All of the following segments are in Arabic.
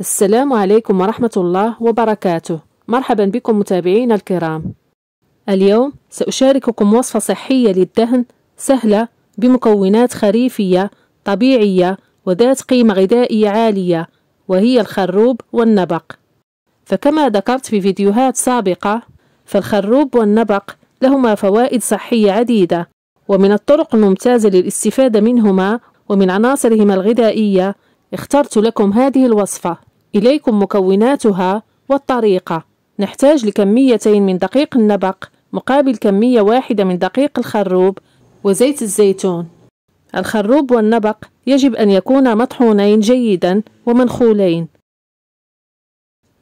السلام عليكم ورحمة الله وبركاته مرحبا بكم متابعينا الكرام اليوم سأشارككم وصفة صحية للدهن سهلة بمكونات خريفية طبيعية وذات قيمة غذائية عالية وهي الخروب والنبق فكما ذكرت في فيديوهات سابقة فالخروب والنبق لهما فوائد صحية عديدة ومن الطرق الممتازة للاستفادة منهما ومن عناصرهما الغذائية اخترت لكم هذه الوصفة إليكم مكوناتها والطريقة نحتاج لكميتين من دقيق النبق مقابل كمية واحدة من دقيق الخروب وزيت الزيتون الخروب والنبق يجب أن يكونا مطحونين جيدا ومنخولين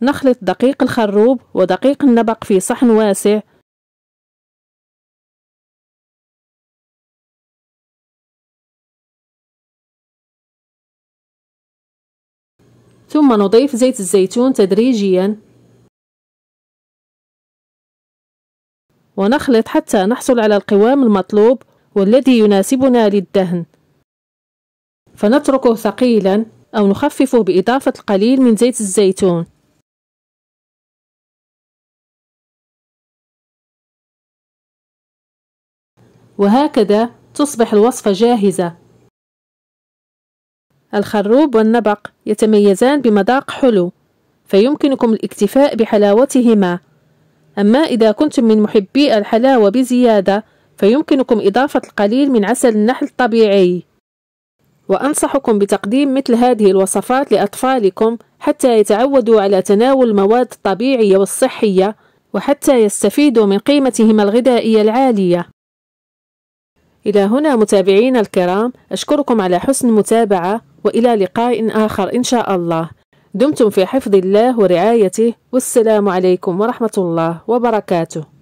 نخلط دقيق الخروب ودقيق النبق في صحن واسع ثم نضيف زيت الزيتون تدريجيا ونخلط حتى نحصل على القوام المطلوب والذي يناسبنا للدهن فنتركه ثقيلا أو نخففه بإضافة القليل من زيت الزيتون وهكذا تصبح الوصفة جاهزة الخروب والنبق يتميزان بمذاق حلو فيمكنكم الاكتفاء بحلاوتهما أما إذا كنتم من محبي الحلاوة بزيادة فيمكنكم إضافة القليل من عسل النحل الطبيعي وأنصحكم بتقديم مثل هذه الوصفات لأطفالكم حتى يتعودوا على تناول المواد الطبيعية والصحية وحتى يستفيدوا من قيمتهم الغذائية العالية إلى هنا متابعينا الكرام أشكركم على حسن المتابعة وإلى لقاء آخر إن شاء الله دمتم في حفظ الله ورعايته والسلام عليكم ورحمة الله وبركاته